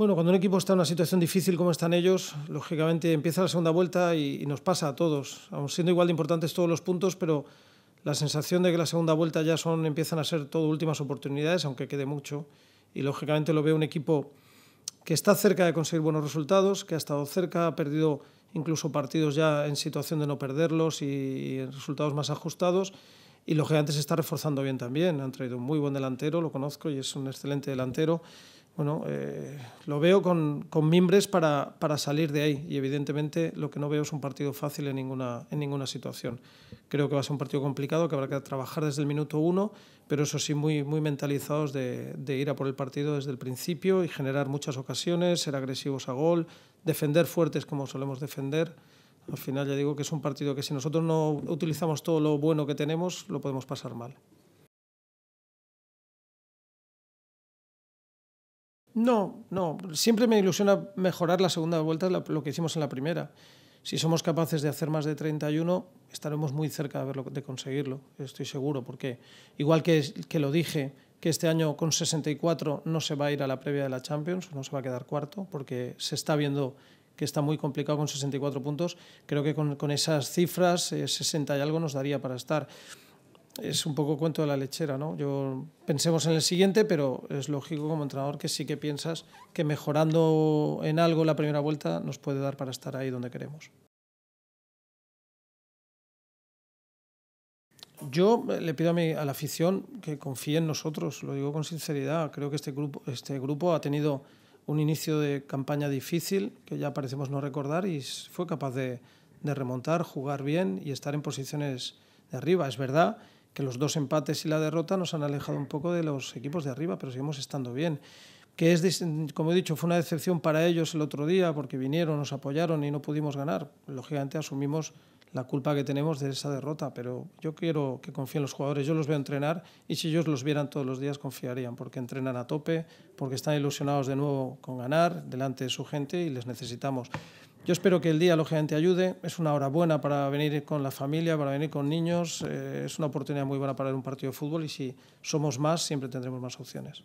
Bueno, cuando un equipo está en una situación difícil como están ellos, lógicamente empieza la segunda vuelta y, nos pasa a todos, siendo igual de importantes todos los puntos, pero la sensación de que la segunda vuelta ya son empiezan a ser todo últimas oportunidades, aunque quede mucho, y lógicamente lo veo un equipo que está cerca de conseguir buenos resultados, que ha estado cerca, ha perdido incluso partidos ya en situación de no perderlos y, y resultados más ajustados, y lógicamente se está reforzando bien también, han traído un muy buen delantero, lo conozco y es un excelente delantero bueno, eh, lo veo con, con mimbres para, para, salir de ahí y evidentemente lo que no veo es un partido fácil en ninguna, en ninguna situación. Creo que va a ser un partido complicado, que habrá que trabajar desde el minuto uno, pero eso sí, muy, muy mentalizados de ir a por el partido desde el principio y generar muchas ocasiones, ser agresivos a gol, defender fuertes como solemos defender. Al final ya digo que es un partido que si nosotros no utilizamos todo lo bueno que tenemos, lo podemos pasar mal. No, no. Siempre me ilusiona mejorar la segunda vuelta lo que hicimos en la primera. Si somos capaces de hacer más de 31, estaremos muy cerca de, conseguirlo, estoy seguro, porque igual que, que lo dije, que este año con 64 no se va a ir a la previa de la Champions, no se va a quedar cuarto, porque se está viendo que está muy complicado con 64 puntos. Creo que con, esas cifras, 60 eh, y algo, nos daría para estar es un poco cuento de la lechera, ¿no? Yo pensemos en el siguiente, pero es lógico como entrenador que sí que piensas que mejorando en algo la primera vuelta nos puede dar para estar ahí donde queremos. Yo eh, le pido a, mi, a la afición que confíe en nosotros, lo digo con sinceridad. Creo que este grupo, este grupo ha tenido un inicio de campaña difícil, que ya parecemos no recordar, y fue capaz de, de remontar, jugar bien y estar en posiciones de arriba. Es verdad que los dos empates y la derrota nos han alejado un poco de los equipos de arriba, pero seguimos estando bien. Que es, como he dicho, fue una decepción para ellos el otro día porque vinieron, nos apoyaron y no pudimos ganar. Lógicamente asumimos la culpa que tenemos de esa derrota, pero yo quiero que confíen los jugadores. Yo los veo entrenar y si ellos los vieran todos los días confiarían, porque entrenan a tope, porque están ilusionados de nuevo con ganar delante de su gente y les necesitamos. Yo espero que el día, lógicamente, ayude. Es una hora buena para venir con la familia, para venir con niños. Eh, es una oportunidad muy buena para ver un partido de fútbol y si somos más, siempre tendremos más opciones.